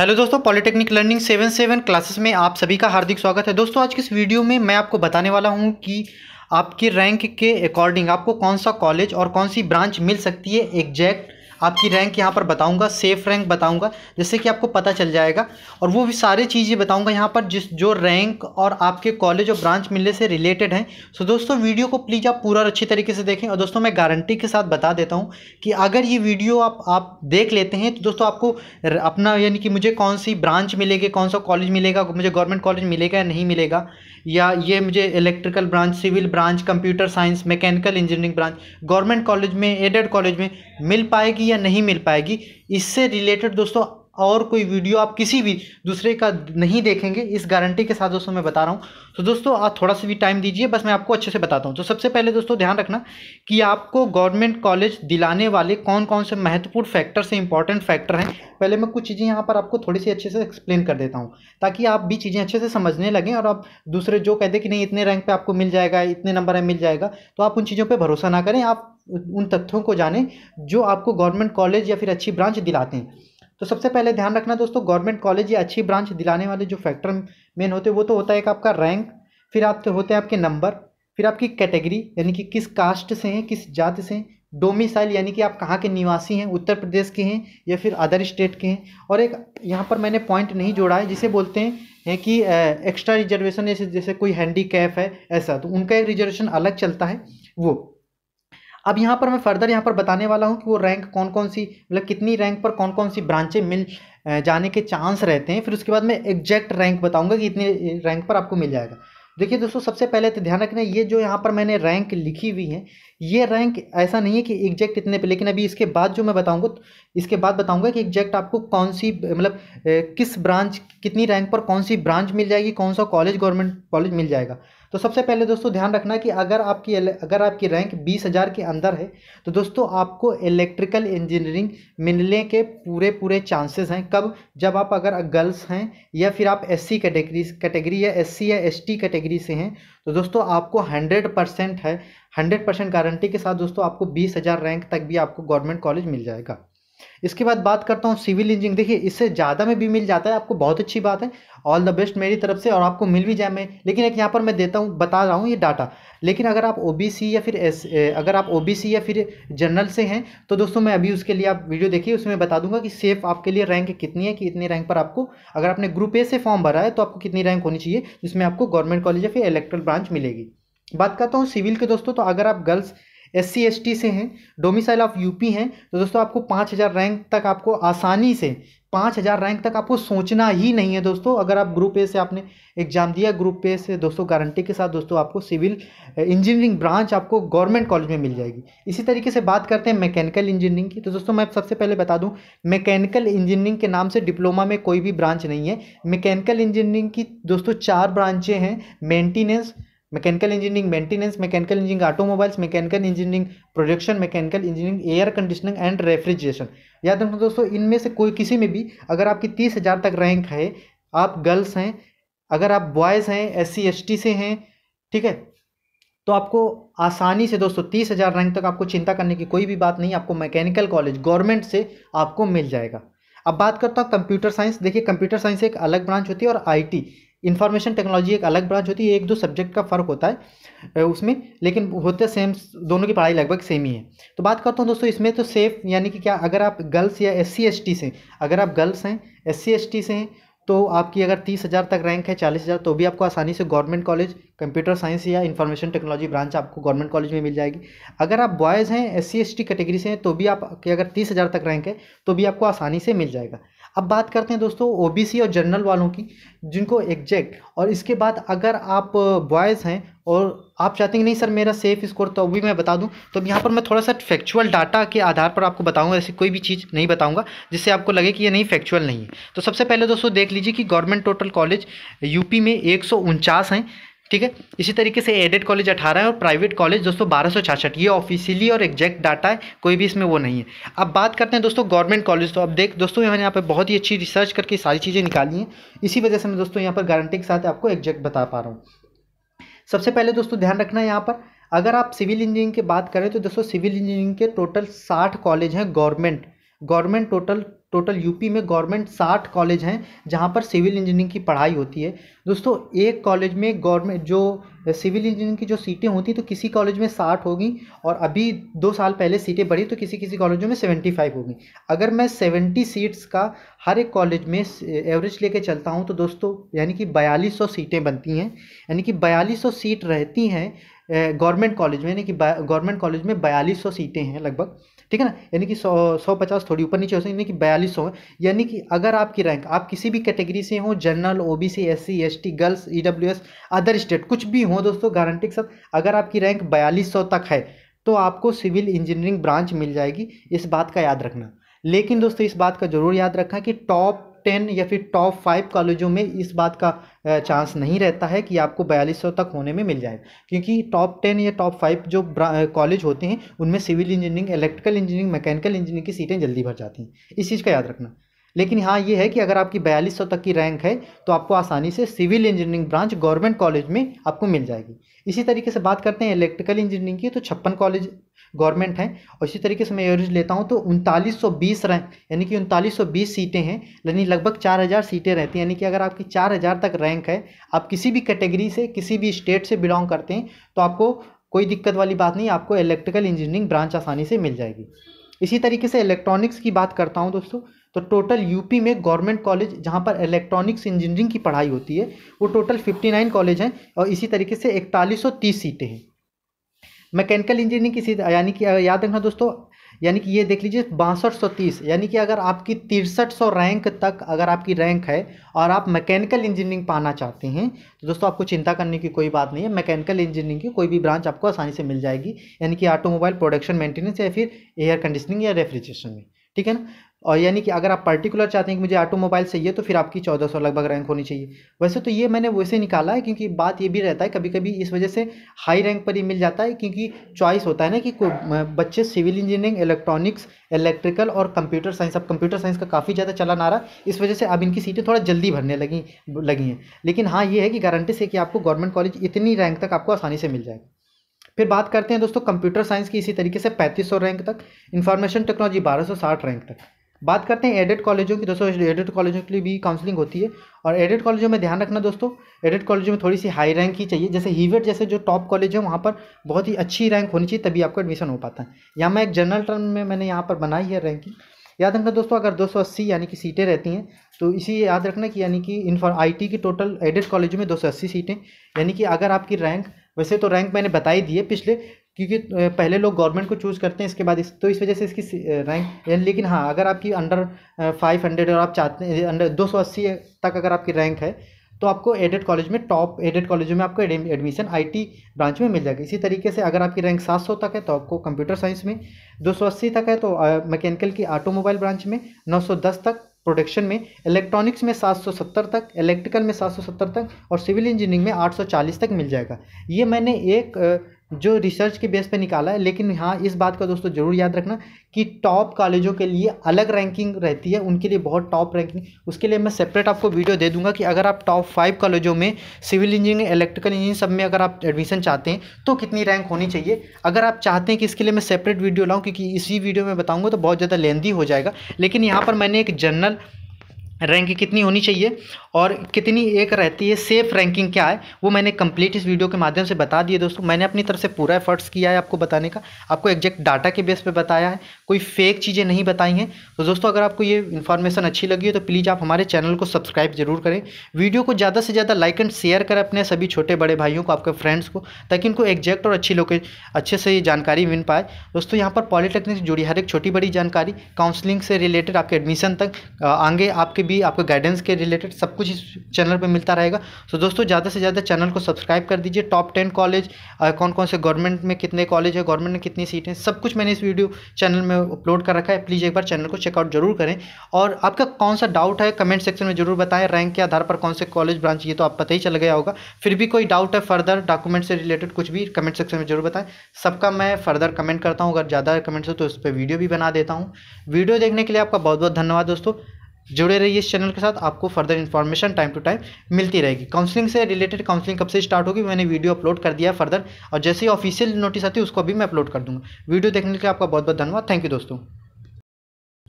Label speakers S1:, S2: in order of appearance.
S1: hello दोस्तों polytechnic learning seven seven classes में आप सभी का हार्दिक स्वागत है दोस्तों आज के इस वीडियो में मैं आपको बताने वाला हूं कि आपकी रैंक के अकॉर्डिंग आपको कौन सा कॉलेज और कौन सी ब्रांच मिल सकती है एग्जैक्ट आपकी रैंक यहाँ पर बताऊँगा सेफ रैंक बताऊँगा जिससे कि आपको पता चल जाएगा और वो भी सारी चीज़ें बताऊँगा यहाँ पर जिस जो रैंक और आपके कॉलेज और ब्रांच मिलने से रिलेटेड हैं सो दोस्तों वीडियो को प्लीज़ आप पूरा अच्छी तरीके से देखें और दोस्तों मैं गारंटी के साथ बता देता हूँ कि अगर ये वीडियो आप आप देख लेते हैं तो दोस्तों आपको अपना यानी कि मुझे कौन सी ब्रांच मिलेगी कौन सा कॉलेज मिलेगा मुझे गवर्नमेंट कॉलेज मिलेगा या नहीं मिलेगा या ये मुझे electrical branch civil branch computer science mechanical engineering branch government college में एडेड कॉलेज में मिल पाएगी या नहीं मिल पाएगी इससे रिलेटेड दोस्तों और कोई वीडियो आप किसी भी दूसरे का नहीं देखेंगे इस गारंटी के साथ दोस्तों मैं बता रहा हूँ तो दोस्तों आप थोड़ा सा भी टाइम दीजिए बस मैं आपको अच्छे से बताता हूँ तो सबसे पहले दोस्तों ध्यान रखना कि आपको गवर्नमेंट कॉलेज दिलाने वाले कौन कौन से महत्वपूर्ण फैक्टर से इंपॉर्टेंट फैक्टर हैं पहले मैं कुछ चीज़ें यहाँ पर आपको थोड़ी सी अच्छे से एक्सप्लेन कर देता हूँ ताकि आप भी चीज़ें अच्छे से समझने लगें और आप दूसरे जो कह दें कि नहीं इतने रैंक पर आपको मिल जाएगा इतने नंबर है मिल जाएगा तो आप उन चीज़ों पर भरोसा ना करें आप उन तथ्यों को जानें जो आपको गवर्नमेंट कॉलेज या फिर अच्छी ब्रांच दिलाते हैं तो सबसे पहले ध्यान रखना दोस्तों गवर्नमेंट कॉलेज या अच्छी ब्रांच दिलाने वाले जो फैक्टर मेन होते हैं वो तो होता है एक आपका रैंक फिर आपके तो होते हैं आपके नंबर फिर आपकी कैटेगरी यानी कि किस कास्ट से हैं किस जाति से हैं डोमिसाइल यानी कि आप कहाँ के निवासी हैं उत्तर प्रदेश के हैं या फिर अदर स्टेट के हैं और एक यहाँ पर मैंने पॉइंट नहीं जोड़ा है जिसे बोलते हैं है कि एक्स्ट्रा रिजर्वेशन जैसे जैसे कोई हैंडी कैप है ऐसा तो उनका एक रिजर्वेशन अलग चलता है वो अब यहाँ पर मैं फर्दर यहाँ पर बताने वाला हूँ कि वो रैंक कौन कौन सी मतलब कितनी रैंक पर कौन कौन सी ब्रांचें मिल जाने के चांस रहते हैं फिर उसके बाद मैं एग्जैक्ट रैंक बताऊँगा कि इतने रैंक पर आपको मिल जाएगा देखिए दोस्तों सबसे पहले तो ध्यान रखना ये जो यहाँ पर मैंने रैंक लिखी हुई है ये रैंक ऐसा नहीं है कि एग्जैक्ट इतने पे लेकिन अभी इसके बाद जो मैं बताऊँगा तो इसके बाद बताऊँगा कि एग्जैक्ट आपको कौन सी मतलब किस ब्रांच कितनी रैंक पर कौन सी ब्रांच मिल जाएगी कौन सा कॉलेज गवर्नमेंट कॉलेज मिल जाएगा तो सबसे पहले दोस्तों ध्यान रखना कि अगर आपकी अगर आपकी रैंक बीस हज़ार के अंदर है तो दोस्तों आपको इलेक्ट्रिकल इंजीनियरिंग मिलने के पूरे पूरे चांसेस हैं कब जब आप अगर गर्ल्स हैं या फिर आप एस सी कैटेगरी कैटेगरी या एस सी या एस टी कैटेगरी से हैं तो दोस्तों आपको हंड्रेड परसेंट है हंड्रेड परसेंट गारंटी के साथ दोस्तों आपको बीस हज़ार रैंक तक भी आपको गवर्नमेंट कॉलेज मिल जाएगा इसके बाद बात करता हूँ सिविल इंजीनियरिंग देखिए इससे ज़्यादा में भी मिल जाता है आपको बहुत अच्छी बात है ऑल द बेस्ट मेरी तरफ से और आपको मिल भी जाए मैं लेकिन एक यहाँ पर मैं देता हूँ बता रहा हूँ ये डाटा लेकिन अगर आप ओ या फिर एस अगर आप ओ या फिर जनरल से हैं तो दोस्तों मैं अभी उसके लिए आप वीडियो देखिए उसमें बता दूंगा कि सेफ आपके लिए रैंक कितनी है कि इतनी रैंक पर आपको अगर आपने ग्रुप ए से फॉर्म भरा है तो आपको कितनी रैंक होनी चाहिए जिसमें आपको गवर्नमेंट कॉलेज या फिर इलेक्ट्रल ब्रांच मिलेगी बात करता हूँ सिविल के दोस्तों तो अगर आप गर्ल्स एस सी से हैं डोमिसाइल ऑफ यूपी हैं तो दोस्तों आपको पाँच हज़ार रैंक तक आपको आसानी से पाँच हज़ार रैंक तक आपको सोचना ही नहीं है दोस्तों अगर आप ग्रुप ए से आपने एग्ज़ाम दिया ग्रुप ए से दोस्तों गारंटी के साथ दोस्तों आपको सिविल इंजीनियरिंग ब्रांच आपको गवर्नमेंट कॉलेज में मिल जाएगी इसी तरीके से बात करते हैं मैकेनिकल इंजीनियरिंग की तो दोस्तों मैं सबसे पहले बता दूँ मैकेनिकल इंजीनियरिंग के नाम से डिप्लोमा में कोई भी ब्रांच नहीं है मैकेनिकल इंजीनियरिंग की दोस्तों चार ब्रांचें हैं maintenance mechanical engineering maintenance mechanical engineering automobiles mechanical engineering production mechanical engineering air conditioning and refrigeration याद रखना दोस्तों इनमें से कोई किसी में भी अगर आपकी तीस हज़ार तक रैंक है आप गर्ल्स हैं अगर आप बॉयज़ हैं एस सी से हैं ठीक है तो आपको आसानी से दोस्तों तीस हज़ार रैंक तक आपको चिंता करने की कोई भी बात नहीं आपको मैकेनिकल कॉलेज गवर्नमेंट से आपको मिल जाएगा अब बात करता हूँ कंप्यूटर साइंस देखिए कंप्यूटर साइंस एक अलग ब्रांच होती है और आईटी इन्फॉर्मेशन टेक्नोलॉजी एक अलग ब्रांच होती है एक दो सब्जेक्ट का फ़र्क होता है उसमें लेकिन होते सेम दोनों की पढ़ाई लगभग सेम ही है तो बात करता हूँ दोस्तों इसमें तो सेफ यानी कि क्या अगर आप गर्ल्स या एस सी से अगर आप गर्ल्स हैं एस सी से हैं तो आपकी अगर तीस हज़ार तक रैंक है चालीस हज़ार तो भी आपको आसानी से गवर्नमेंट कॉलेज कंप्यूटर साइंस या इन्फॉर्मेशन टेक्नोलॉजी ब्रांच आपको गवर्नमेंट कॉलेज में मिल जाएगी अगर आप बॉयज़ हैं एस सी कैटेगरी से हैं तो भी आप अगर तीस हज़ार तक रैंक है तो भी आपको आसानी से मिल जाएगा अब बात करते हैं दोस्तों ओबीसी और जनरल वालों की जिनको एग्जैक्ट और इसके बाद अगर आप बॉयज़ हैं और आप चाहते हैं नहीं सर मेरा सेफ स्कोर तो अभी मैं बता दूं तो अब यहाँ पर मैं थोड़ा सा फैक्चुअल डाटा के आधार पर आपको बताऊंगा ऐसी कोई भी चीज़ नहीं बताऊंगा जिससे आपको लगे कि ये नहीं फैक्चुअल नहीं है तो सबसे पहले दोस्तों देख लीजिए कि गवर्नमेंट टोटल कॉलेज यूपी में एक हैं ठीक है इसी तरीके से एडेड कॉलेज अठारह है और प्राइवेट कॉलेज दोस्तों बारह सौ ये ऑफिशियली और एग्जैक्ट डाटा है कोई भी इसमें वो नहीं है अब बात करते हैं दोस्तों गवर्नमेंट कॉलेज तो अब देख दोस्तों मैंने यहाँ पर बहुत ही अच्छी रिसर्च करके सारी चीज़ें निकाली हैं इसी वजह से मैं दोस्तों यहाँ पर गारंटी के साथ आपको एग्जैक्ट बता पा रहा हूँ सबसे पहले दोस्तों ध्यान रखना है यहाँ पर अगर आप सिविल इंजीनियरिंग की बात करें तो दोस्तों सिविल इंजीनियरिंग के टोटल साठ कॉलेज हैं government government total total UP में गवर्नमेंट साठ कॉलेज हैं जहाँ पर सिविल इंजीनियरिंग की पढ़ाई होती है दोस्तों एक कॉलेज में गवर्नमेंट जो सिविल इंजीनियरिंग की जो सीटें होती तो किसी कॉलेज में साठ होगी और अभी दो साल पहले सीटें बढ़ी तो किसी किसी कॉलेजों में सेवेंटी फाइव होगी अगर मैं सेवेंटी सीट्स का हर एक कॉलेज में एवरेज लेके चलता हूँ तो दोस्तों यानी कि बयालीस सौ सीटें बनती हैं यानी कि बयालीस सौ सीट रहती हैं गवर्नमेंट कॉलेज में यानी कि गवर्नमेंट कॉलेज में बयालीस सौ सीटें हैं लगभग ठीक है ना यानी कि सौ सौ पचास थोड़ी ऊपर नीचे हो सकती यानी कि बयालीस सौ यानी कि अगर आपकी रैंक आप किसी भी कैटेगरी से हो general O B C S C S T girls E W S other state कुछ भी हो दोस्तों गारंटी के साथ अगर आपकी रैंक बयालीस सौ तक है तो आपको सिविल इंजीनियरिंग ब्रांच मिल जाएगी इस बात का याद रखना लेकिन दोस्तों इस बात का जरूर याद रखना कि टॉप टेन या फिर टॉप फाइव कॉलेजों में इस बात का चांस नहीं रहता है कि आपको बयालीस सौ तक होने में मिल जाए क्योंकि टॉप टेन या टॉप फाइव जो कॉलेज होते हैं उनमें civil engineering electrical engineering mechanical engineering की सीटें जल्दी भर जाती हैं इस चीज़ का याद रखना लेकिन हाँ ये है कि अगर आपकी बयालीस सौ तक की रैंक है तो आपको आसानी से civil engineering branch government college में आपको मिल जाएगी इसी तरीके से बात करते हैं इलेक्ट्रिकल इंजीनियरिंग की तो छप्पन कॉलेज गवर्नमेंट हैं और इसी तरीके से मैं एवरेज लेता हूँ तो उनतालीस सौ बीस रैंक यानी कि उनतालीस सौ बीस सीटें हैं यानी लगभग चार हज़ार सीटें रहती हैं यानी कि अगर आपकी चार हज़ार तक रैंक है आप किसी भी कैटेगरी से किसी भी स्टेट से बिलोंग करते हैं तो आपको कोई दिक्कत वाली बात नहीं आपको इलेक्ट्रिकल इंजीनियरिंग ब्रांच आसानी से मिल जाएगी इसी तरीके से इलेक्ट्रॉनिक्स की बात करता हूँ दोस्तों तो टोटल यूपी में गवर्नमेंट कॉलेज जहाँ पर इलेक्ट्रॉनिक्स इंजीनियरिंग की पढ़ाई होती है वो टोटल फिफ्टी नाइन कॉलेज हैं और इसी तरीके से इकतालीस सौ तीस सीटें हैं मैकेनिकल इंजीनियरिंग की सीट यानी कि याद रखना दोस्तों यानी कि ये देख लीजिए बासठ सौ तीस यानी कि अगर आपकी तिरसठ सौ रैंक तक अगर आपकी रैंक है और आप मैकेनिकल इंजीनियरिंग पाना चाहते हैं तो दोस्तों आपको चिंता करने की कोई बात नहीं है मैकेनिकल इंजीनियरिंग की कोई भी ब्रांच आपको आसानी से मिल जाएगी यानी कि ऑटोमोबाइल प्रोडक्शन मेंटेनेंस या फिर एयर कंडीशनिंग या रेफ्रिजरेशन में ठीक है ना और यानी कि अगर आप पर्टिकुलर चाहते हैं कि मुझे ऑटोमोबाइल चाहिए तो फिर आपकी चौदह सौ लगभग रैंक होनी चाहिए वैसे तो ये मैंने वैसे निकाला है क्योंकि बात ये भी रहता है कभी कभी इस वजह से हाई रैंक पर ही मिल जाता है क्योंकि चॉइस होता है ना कि बच्चे सिविल इंजीनियरिंग इलेक्ट्रॉनिक्स इलेक्ट्रिकल और कंप्यूटर साइंस अब कंप्यूटर साइंस का काफ़ी ज़्यादा चलन आ रहा इस वजह से अब इनकी सीटें थोड़ा जल्दी भरने लगी लगी हैं लेकिन हाँ ये है कि गारंटी से कि आपको गवर्नमेंट कॉलेज इतनी रैंक तक आपको आसानी से मिल जाएगा फिर बात करते हैं दोस्तों कंप्यूटर साइंस की इसी तरीके से 3500 रैंक तक इंफॉर्मेशन टेक्नोलॉजी 1260 रैंक तक बात करते हैं एडेड कॉलेजों की दोस्तों एडेड कॉलेजों के लिए भी काउंसलिंग होती है और एडेड कॉलेजों में ध्यान रखना दोस्तों एडेड कॉलेजों में थोड़ी सी हाई रैंक ही चाहिए जैसे हीवेट जैसे जो टॉप कॉलेज है वहाँ पर बहुत ही अच्छी रैंक होनी चाहिए तभी आपको एडमिशन हो पाता है यहाँ मैं एक जनरल टर्म में मैंने यहाँ पर बनाई है रैंकिंग याद रखना दोस्तों अगर दो यानी कि सीटें रहती हैं तो इसी याद रखना कि यानी कि इन फॉर की टोटल एडेड कॉलेजों में दो सीटें यानी कि अगर आपकी रैंक वैसे तो रैंक मैंने बताई दी है पिछले क्योंकि पहले लोग गवर्नमेंट को चूज़ करते हैं इसके बाद इस तो इस वजह से इसकी रैंक लेकिन हाँ अगर आपकी अंडर फाइव हंड्रेड और आप चाहते हैं अंडर दो सौ अस्सी तक अगर आपकी रैंक है तो आपको एडेड कॉलेज में टॉप एडेड कॉलेज में आपको एडमिशन आईटी ब्रांच में मिल जाएगा इसी तरीके से अगर आपकी रैंक सौ तक है तो आपको कंप्यूटर साइंस में अस्सी तक है तो मैकेनिकल की ऑटोमोबाइल ब्रांच में दस तक प्रोडक्शन में इलेक्ट्रॉनिक्स में 770 तक इलेक्ट्रिकल में 770 तक और सिविल इंजीनियरिंग में 840 तक मिल जाएगा ये मैंने एक जो रिसर्च के बेस पे निकाला है लेकिन हाँ इस बात का दोस्तों ज़रूर याद रखना कि टॉप कॉलेजों के लिए अलग रैंकिंग रहती है उनके लिए बहुत टॉप रैंकिंग उसके लिए मैं सेपरेट आपको वीडियो दे दूंगा कि अगर आप टॉप फाइव कॉलेजों में सिविल इंजीनियरिंग इलेक्ट्रिकल इंजीनियरिंग सब में अगर आप एडमिशन चाहते हैं तो कितनी रैंक होनी चाहिए अगर आप चाहते हैं कि इसके लिए मैं सेपरेट वीडियो लाऊँ क्योंकि इसी वीडियो में बताऊँगा तो बहुत ज़्यादा लेंदी हो जाएगा लेकिन यहाँ पर मैंने एक जनरल रैंक कितनी होनी चाहिए और कितनी एक रहती है सेफ रैंकिंग क्या है वो मैंने कंप्लीट इस वीडियो के माध्यम से बता दिए दोस्तों मैंने अपनी तरफ से पूरा एफर्ट्स किया है आपको बताने का आपको एग्जैक्ट डाटा के बेस पर बताया है कोई फेक चीज़ें नहीं बताई हैं तो दोस्तों अगर आपको ये इन्फॉर्मेशन अच्छी लगी है तो प्लीज़ आप हमारे चैनल को सब्सक्राइब जरूर करें वीडियो को ज़्यादा से ज़्यादा लाइक एंड शेयर करें अपने सभी छोटे बड़े भाइयों को आपके फ्रेंड्स को ताकि उनको एग्जैक्ट और अच्छी लोके अच्छे से ये जानकारी मिल पाए दोस्तों यहाँ पर पॉलीटेक्निक से जुड़ी हर एक छोटी बड़ी जानकारी काउंसलिंग से रिलेटेड आपके एडमिशन तक आगे आपके भी आपके गाइडेंस के रिलेटेड सब कुछ इस चैनल पर मिलता रहेगा सो दोस्तों ज़्यादा से ज़्यादा चैनल को सब्सक्राइब कर दीजिए टॉप टेन कॉलेज कौन कौन से गवर्नमेंट में कितने कॉलेज है गवर्नमेंट में कितनी सीटें सब कुछ मैंने इस वीडियो चैनल में अपलोड कर रखा है प्लीज़ एक बार चैनल को चेकआउट जरूर करें और आपका कौन सा डाउट है कमेंट सेक्शन में जरूर बताएं रैंक के आधार पर कौन से कॉलेज ब्रांच ये तो आप पता ही चल गया होगा फिर भी कोई डाउट है फर्दर डॉक्यूमेंट से रिलेटेड कुछ भी कमेंट सेक्शन में जरूर बताएं सबका मैं फर्दर कमेंट करता हूँ अगर ज़्यादा कमेंट्स हो तो उस पर वीडियो भी बना देता हूँ वीडियो देखने के लिए आपका बहुत बहुत धन्यवाद दोस्तों जुड़े रहिए इस चैनल के साथ आपको further information time to time मिलती रहेगी काउंसलिंग से रिलेटेड काउंसलिंग कब से स्टार्ट होगी मैंने वीडियो अपलोड कर दिया फर्दर और जैसे ही ऑफिशियल नोटिस आती है उसको अभी मैं अपलोड कर दूँगा वीडियो देखने के लिए आपका बहुत बहुत धन्यवाद थैंक यू दोस्तों